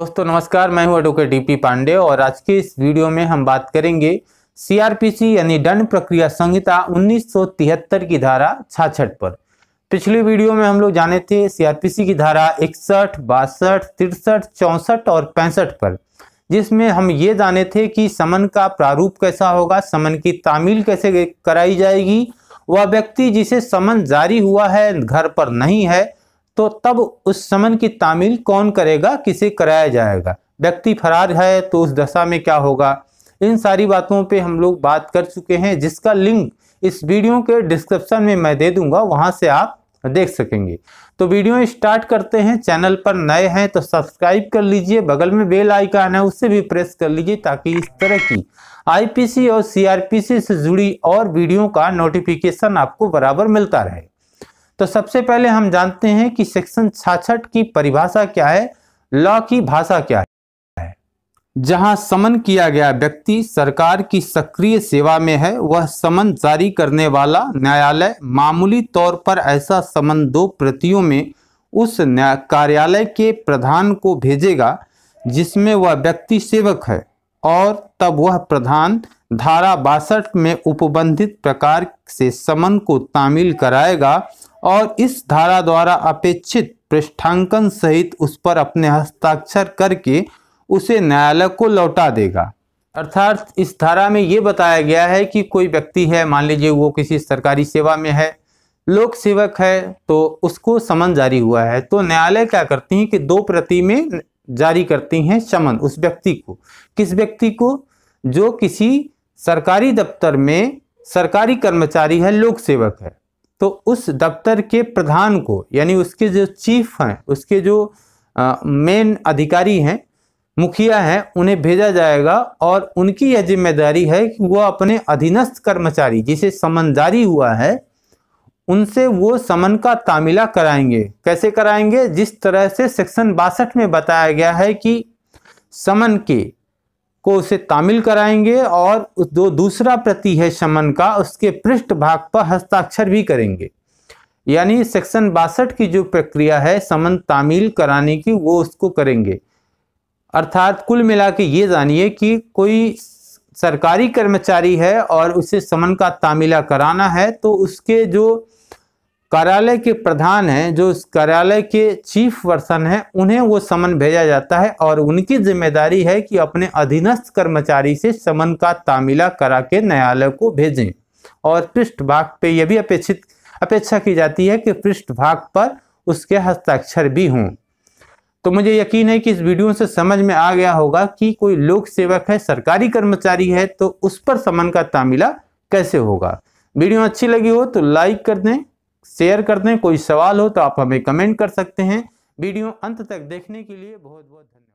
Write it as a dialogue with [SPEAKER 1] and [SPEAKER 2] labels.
[SPEAKER 1] दोस्तों नमस्कार मैं हूं एडवोकेट डीपी पांडे और आज के इस वीडियो में हम बात करेंगे सीआरपीसी यानी दंड प्रक्रिया संहिता 1973 की धारा छाछठ पर पिछली वीडियो में हम लोग जाने थे सीआरपीसी की धारा इकसठ बासठ तिरसठ चौंसठ और पैंसठ पर जिसमें हम ये जाने थे कि समन का प्रारूप कैसा होगा समन की तामील कैसे कराई जाएगी वह व्यक्ति जिसे समन जारी हुआ है घर पर नहीं है तो तब उस समन की तामील कौन करेगा किसे कराया जाएगा व्यक्ति फरार है तो उस दशा में क्या होगा इन सारी बातों पे हम लोग बात कर चुके हैं जिसका लिंक इस वीडियो के डिस्क्रिप्शन में मैं दे दूंगा वहाँ से आप देख सकेंगे तो वीडियो स्टार्ट करते हैं चैनल पर नए हैं तो सब्सक्राइब कर लीजिए बगल में बेल आइकन है उससे भी प्रेस कर लीजिए ताकि इस तरह की आईपीसी और सीआरपीसी से जुड़ी और वीडियो का नोटिफिकेशन आपको बराबर मिलता रहे तो सबसे पहले हम जानते हैं कि सेक्शन छाछठ की परिभाषा क्या है लॉ की भाषा क्या है जहां समन किया गया व्यक्ति सरकार की सक्रिय सेवा में है वह समन जारी करने वाला न्यायालय मामूली तौर पर ऐसा समन दो प्रतियों में उस कार्यालय के प्रधान को भेजेगा जिसमें वह व्यक्ति सेवक है और तब वह प्रधान धारा बासठ में उपबंधित प्रकार से समन को तामील कराएगा और इस धारा द्वारा अपेक्षित पृष्ठांकन सहित उस पर अपने हस्ताक्षर करके उसे न्यायालय को लौटा देगा अर्थात इस धारा में ये बताया गया है कि कोई व्यक्ति है मान लीजिए वो किसी सरकारी सेवा में है लोक सेवक है तो उसको समन जारी हुआ है तो न्यायालय क्या करती है कि दो प्रति में जारी करती हैं समन उस व्यक्ति को किस व्यक्ति को जो किसी सरकारी दफ्तर में सरकारी कर्मचारी है लोक सेवक है तो उस दफ्तर के प्रधान को यानी उसके जो चीफ हैं उसके जो मेन अधिकारी हैं मुखिया हैं उन्हें भेजा जाएगा और उनकी यह जिम्मेदारी है कि वह अपने अधीनस्थ कर्मचारी जिसे समन जारी हुआ है उनसे वो समन का तामिला कराएंगे कैसे कराएंगे जिस तरह से सेक्शन बासठ में बताया गया है कि समन के को उसे तामिल कराएंगे और जो दूसरा प्रति है समन का उसके पृष्ठ भाग पर हस्ताक्षर भी करेंगे यानी सेक्शन बासठ की जो प्रक्रिया है समन तामिल कराने की वो उसको करेंगे अर्थात कुल मिला के ये जानिए कि कोई सरकारी कर्मचारी है और उसे समन का तामीला कराना है तो उसके जो कार्यालय के प्रधान हैं जो उस कार्यालय के चीफ पर्सन हैं उन्हें वो समन भेजा जाता है और उनकी जिम्मेदारी है कि अपने अधीनस्थ कर्मचारी से समन का तामिला करा के न्यायालय को भेजें और पृष्ठभाग पे यह भी अपेक्षित अपेक्षा की जाती है कि पृष्ठभाग पर उसके हस्ताक्षर भी हों तो मुझे यकीन है कि इस वीडियो से समझ में आ गया होगा कि कोई लोक सेवक है सरकारी कर्मचारी है तो उस पर समन का तामिला कैसे होगा वीडियो अच्छी लगी हो तो लाइक कर दें शेयर कर दें कोई सवाल हो तो आप हमें कमेंट कर सकते हैं वीडियो अंत तक देखने के लिए बहुत बहुत धन्यवाद